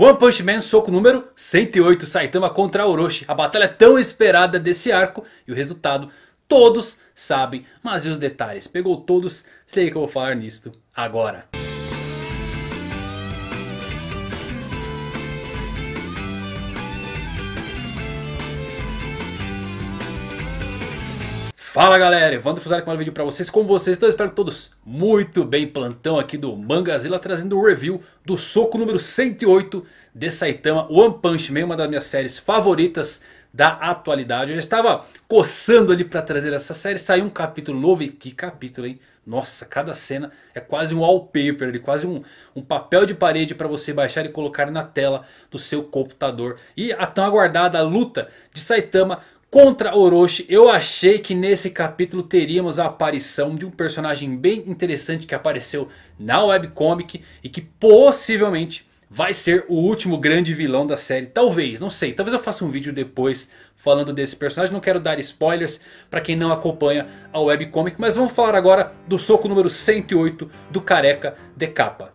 One Punch Man, soco número 108, Saitama contra Orochi. A batalha é tão esperada desse arco e o resultado todos sabem, mas e os detalhes? Pegou todos? Sei que eu vou falar nisto agora. Fala galera, Evandro Fuzari com mais um vídeo pra vocês, como vocês estão? Espero que todos muito bem plantão aqui do Mangazila Trazendo o review do soco número 108 de Saitama One Punch Man Uma das minhas séries favoritas da atualidade Eu já estava coçando ali pra trazer essa série, saiu um capítulo novo e que capítulo hein Nossa, cada cena é quase um wallpaper, ali, quase um, um papel de parede para você baixar e colocar na tela do seu computador E a tão aguardada luta de Saitama Contra Orochi, eu achei que nesse capítulo teríamos a aparição de um personagem bem interessante que apareceu na webcomic e que possivelmente vai ser o último grande vilão da série. Talvez, não sei, talvez eu faça um vídeo depois falando desse personagem. Não quero dar spoilers para quem não acompanha a webcomic, mas vamos falar agora do soco número 108 do Careca de Capa.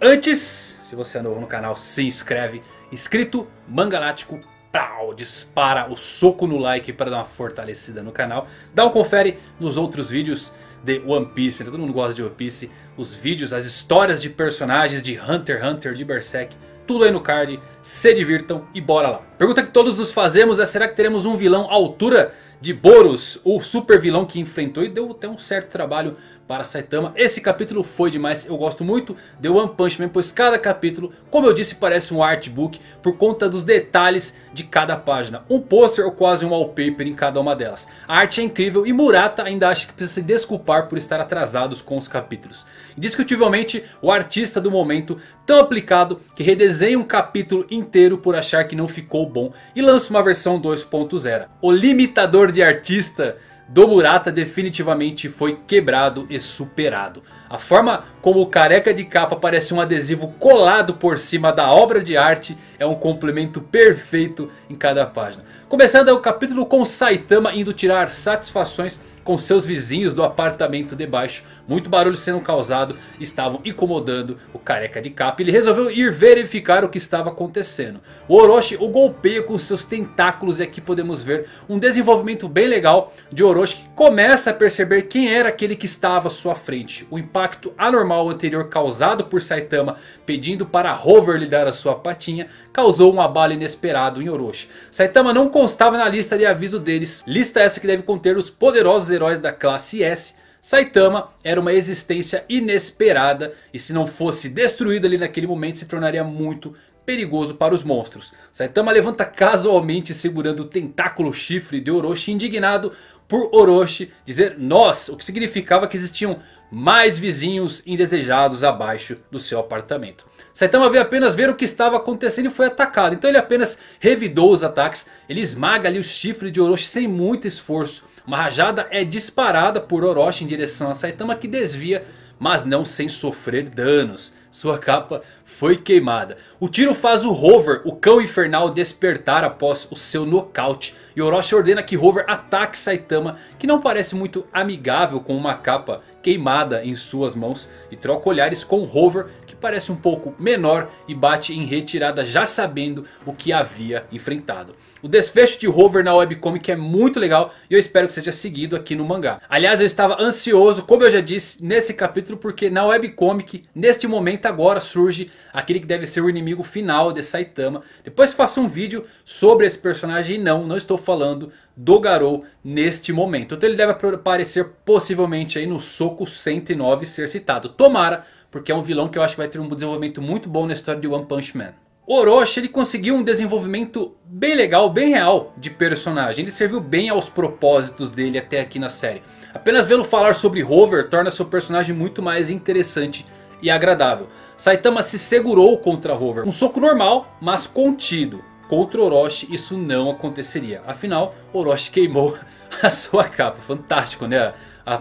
Antes se você é novo no canal, se inscreve. Inscrito, Mangalático, pau, dispara o soco no like para dar uma fortalecida no canal. Dá um confere nos outros vídeos de One Piece, né? todo mundo gosta de One Piece. Os vídeos, as histórias de personagens de Hunter x Hunter, de Berserk, tudo aí no card. Se divirtam e bora lá pergunta que todos nos fazemos é será que teremos um vilão à altura de Boros, o super vilão que enfrentou e deu até um certo trabalho para Saitama. Esse capítulo foi demais, eu gosto muito de One Punch Man, pois cada capítulo, como eu disse, parece um artbook por conta dos detalhes de cada página. Um pôster ou quase um wallpaper em cada uma delas. A arte é incrível e Murata ainda acha que precisa se desculpar por estar atrasados com os capítulos. Indiscutivelmente o artista do momento, tão aplicado que redesenha um capítulo inteiro por achar que não ficou bom e lança uma versão 2.0. O limitador de artista do Murata definitivamente foi quebrado e superado. A forma como o careca de capa parece um adesivo colado por cima da obra de arte é um complemento perfeito em cada página. Começando o capítulo com Saitama indo tirar satisfações com seus vizinhos do apartamento de baixo. Muito barulho sendo causado, estavam incomodando o careca de capa. Ele resolveu ir verificar o que estava acontecendo. O Orochi o golpeia com seus tentáculos e aqui podemos ver um desenvolvimento bem legal de Orochi que começa a perceber quem era aquele que estava à sua frente. O impacto anormal anterior causado por Saitama pedindo para Rover lhe dar a sua patinha causou um abalo inesperado em Orochi. Saitama não constava na lista de aviso deles, lista essa que deve conter os poderosos heróis da classe S, Saitama era uma existência inesperada e se não fosse destruído ali naquele momento se tornaria muito perigoso para os monstros. Saitama levanta casualmente segurando o tentáculo chifre de Orochi indignado por Orochi dizer nós, o que significava que existiam mais vizinhos indesejados abaixo do seu apartamento. Saitama veio apenas ver o que estava acontecendo e foi atacado. Então ele apenas revidou os ataques. Ele esmaga ali o chifre de Orochi sem muito esforço. Uma rajada é disparada por Orochi em direção a Saitama que desvia, mas não sem sofrer danos. Sua capa foi queimada. O tiro faz o Rover, o cão infernal, despertar após o seu nocaute. E Orochi ordena que Rover ataque Saitama, que não parece muito amigável com uma capa queimada em suas mãos. E troca olhares com Rover, parece um pouco menor e bate em retirada já sabendo o que havia enfrentado. O desfecho de Rover na webcomic é muito legal e eu espero que seja seguido aqui no mangá. Aliás, eu estava ansioso, como eu já disse, nesse capítulo porque na webcomic, neste momento agora, surge aquele que deve ser o inimigo final de Saitama. Depois faço um vídeo sobre esse personagem e não, não estou falando do Garou neste momento. Então ele deve aparecer possivelmente aí no Soco 109 ser citado. Tomara porque é um vilão que eu acho que vai ter um desenvolvimento muito bom na história de One Punch Man. Orochi ele conseguiu um desenvolvimento bem legal, bem real de personagem. Ele serviu bem aos propósitos dele até aqui na série. Apenas vê-lo falar sobre Hover torna seu personagem muito mais interessante e agradável. Saitama se segurou contra Hover. Um soco normal, mas contido. Contra Orochi isso não aconteceria. Afinal, Orochi queimou a sua capa. Fantástico, né?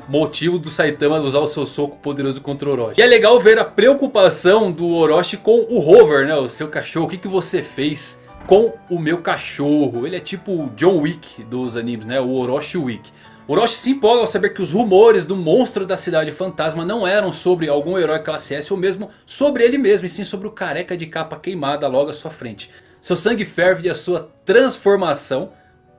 motivo do Saitama usar o seu soco poderoso contra o Orochi. E é legal ver a preocupação do Orochi com o Rover, né? O seu cachorro. O que, que você fez com o meu cachorro? Ele é tipo o John Wick dos animes, né? O Orochi Wick. Orochi se empolga ao saber que os rumores do monstro da cidade fantasma não eram sobre algum herói classe S ou mesmo sobre ele mesmo, e sim sobre o careca de capa queimada logo à sua frente. Seu sangue ferve e a sua transformação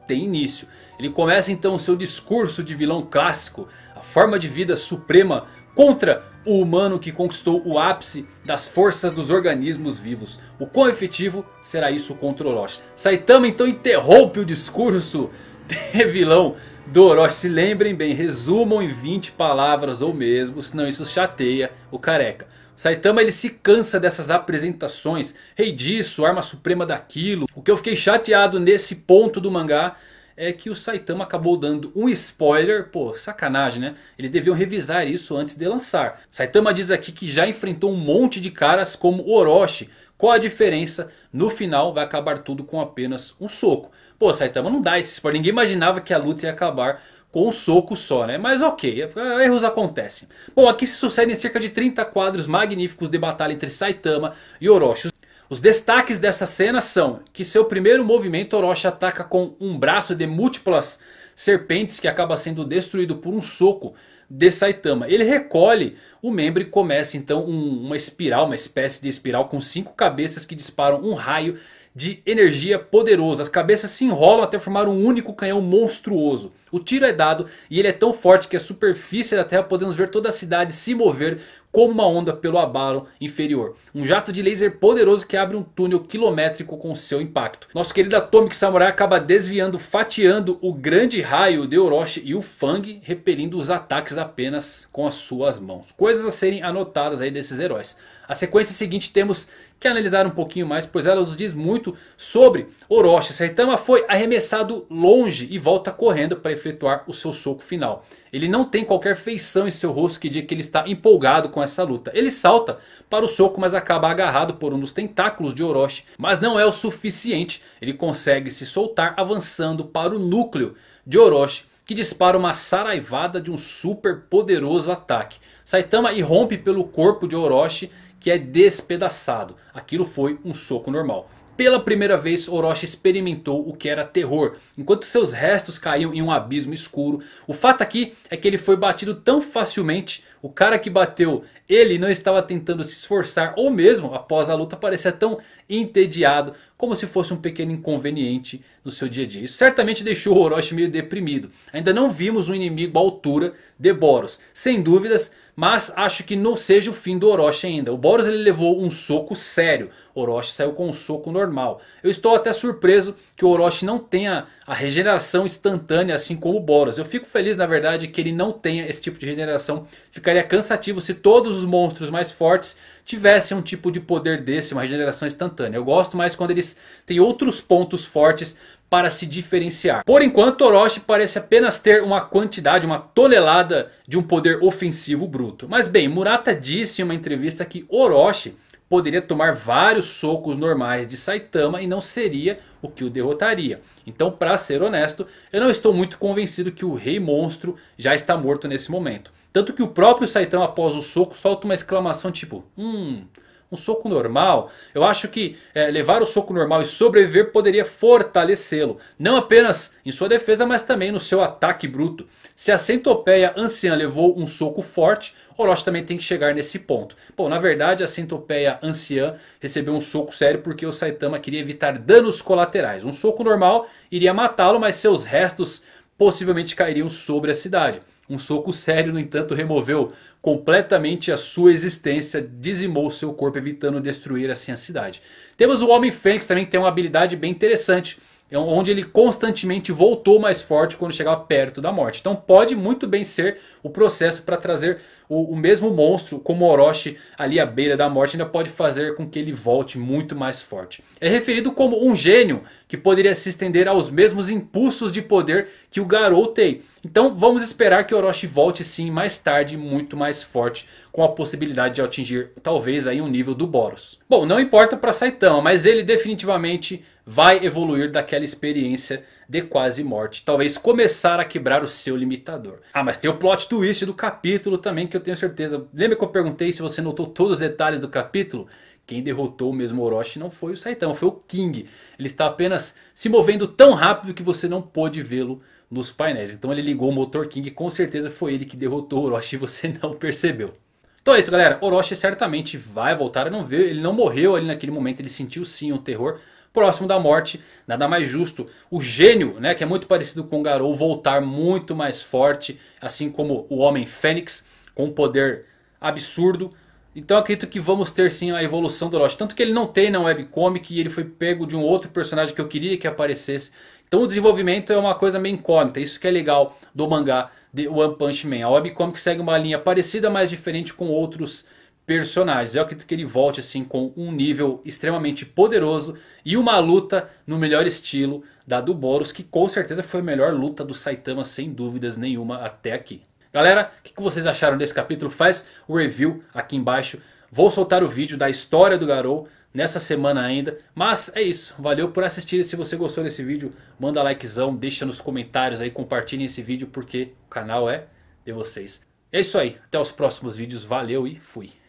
tem início. Ele começa então o seu discurso de vilão clássico, a forma de vida suprema contra o humano que conquistou o ápice das forças dos organismos vivos. O quão efetivo será isso contra Orochi? Saitama então interrompe o discurso de vilão do Orochi. lembrem bem, resumam em 20 palavras ou mesmo, senão isso chateia o careca. Saitama ele se cansa dessas apresentações. Rei disso, arma suprema daquilo. O que eu fiquei chateado nesse ponto do mangá é que o Saitama acabou dando um spoiler. Pô, sacanagem né? Eles deviam revisar isso antes de lançar. Saitama diz aqui que já enfrentou um monte de caras como Orochi. Qual a diferença? No final vai acabar tudo com apenas um soco. Pô, Saitama não dá esse spoiler. Ninguém imaginava que a luta ia acabar com um soco só, né? Mas ok, erros acontecem. Bom, aqui se sucedem cerca de 30 quadros magníficos de batalha entre Saitama e Orochi. Os destaques dessa cena são que seu primeiro movimento Orochi ataca com um braço de múltiplas serpentes que acaba sendo destruído por um soco de Saitama. Ele recolhe o membro e começa então um, uma espiral, uma espécie de espiral com cinco cabeças que disparam um raio de energia poderoso. As cabeças se enrolam até formar um único canhão monstruoso. O tiro é dado e ele é tão forte que a superfície da terra podemos ver toda a cidade se mover como uma onda pelo abalo inferior. Um jato de laser poderoso que abre um túnel quilométrico com seu impacto. Nosso querido Atomic Samurai acaba desviando, fatiando o grande raio de Orochi e o Fang, repelindo os ataques apenas com as suas mãos. Coisas a serem anotadas aí desses heróis. A sequência seguinte temos que analisar um pouquinho mais, pois ela nos diz muito sobre Orochi. Saitama foi arremessado longe e volta correndo para efetuar o seu soco final. Ele não tem qualquer feição em seu rosto que diga que ele está empolgado com essa luta. Ele salta para o soco, mas acaba agarrado por um dos tentáculos de Orochi. Mas não é o suficiente, ele consegue se soltar avançando para o núcleo de Orochi que dispara uma saraivada de um super poderoso ataque. Saitama irrompe pelo corpo de Orochi que é despedaçado. Aquilo foi um soco normal. Pela primeira vez Orochi experimentou o que era terror. Enquanto seus restos caíam em um abismo escuro. O fato aqui é que ele foi batido tão facilmente o cara que bateu, ele não estava tentando se esforçar ou mesmo após a luta parecia tão entediado como se fosse um pequeno inconveniente no seu dia a dia. Isso certamente deixou o Orochi meio deprimido. Ainda não vimos um inimigo à altura de Boros, sem dúvidas, mas acho que não seja o fim do Orochi ainda. O Boros ele levou um soco sério, o Orochi saiu com um soco normal. Eu estou até surpreso que o Orochi não tenha a regeneração instantânea assim como o Boros. Eu fico feliz na verdade que ele não tenha esse tipo de regeneração. Ficaria ficaria é cansativo se todos os monstros mais fortes tivessem um tipo de poder desse, uma regeneração instantânea. Eu gosto mais quando eles têm outros pontos fortes para se diferenciar. Por enquanto Orochi parece apenas ter uma quantidade, uma tonelada de um poder ofensivo bruto. Mas bem, Murata disse em uma entrevista que Orochi poderia tomar vários socos normais de Saitama e não seria o que o derrotaria. Então para ser honesto, eu não estou muito convencido que o Rei Monstro já está morto nesse momento. Tanto que o próprio Saitama, após o soco, solta uma exclamação tipo... Hum, um soco normal. Eu acho que é, levar o soco normal e sobreviver poderia fortalecê-lo. Não apenas em sua defesa, mas também no seu ataque bruto. Se a centopeia anciã levou um soco forte, Orochi também tem que chegar nesse ponto. Bom, na verdade a centopeia anciã recebeu um soco sério porque o Saitama queria evitar danos colaterais. Um soco normal iria matá-lo, mas seus restos possivelmente cairiam sobre a cidade. Um soco sério, no entanto, removeu completamente a sua existência, dizimou seu corpo, evitando destruir assim a cidade. Temos o Homem Fênix também, que tem uma habilidade bem interessante é onde ele constantemente voltou mais forte quando chegava perto da morte. Então pode muito bem ser o processo para trazer o, o, mesmo monstro como Orochi ali à beira da morte. Ainda pode fazer com que ele volte muito mais forte. É referido como um gênio que poderia se estender aos mesmos impulsos de poder que o Garou tem. Então vamos esperar que Orochi volte sim mais tarde muito mais forte. Com a possibilidade de atingir talvez aí um nível do Boros. Bom, não importa para Saitama, mas ele definitivamente vai evoluir daquela experiência de quase morte. Talvez começar a quebrar o seu limitador. Ah, mas tem o plot twist do capítulo também que eu tenho certeza. Lembra que eu perguntei se você notou todos os detalhes do capítulo? Quem derrotou o mesmo Orochi não foi o Saitama, foi o King. Ele está apenas se movendo tão rápido que você não pôde vê-lo nos painéis. Então ele ligou o motor King e com certeza foi ele que derrotou o Orochi e você não percebeu. Então é isso galera, Orochi certamente vai voltar, não ele não morreu ali naquele momento, ele sentiu sim um terror, próximo da morte, nada mais justo. O gênio, né, que é muito parecido com o Garou, voltar muito mais forte, assim como o Homem Fênix, com um poder absurdo. Então acredito que vamos ter sim a evolução do Orochi. Tanto que ele não tem na webcomic e ele foi pego de um outro personagem que eu queria que aparecesse. Então o desenvolvimento é uma coisa meio incógnita. Isso que é legal do mangá de One Punch Man. A webcomic segue uma linha parecida, mas diferente com outros personagens personagens. Eu é acredito que ele volte assim com um nível extremamente poderoso e uma luta no melhor estilo da do Boros, que com certeza foi a melhor luta do Saitama sem dúvidas nenhuma até aqui. Galera, o que, que vocês acharam desse capítulo? Faz o review aqui embaixo. Vou soltar o vídeo da história do Garou nessa semana ainda. Mas é isso, valeu por assistir. Se você gostou desse vídeo, manda likezão, deixa nos comentários aí, compartilhem esse vídeo porque o canal é de vocês. É isso aí, até os próximos vídeos, valeu e fui.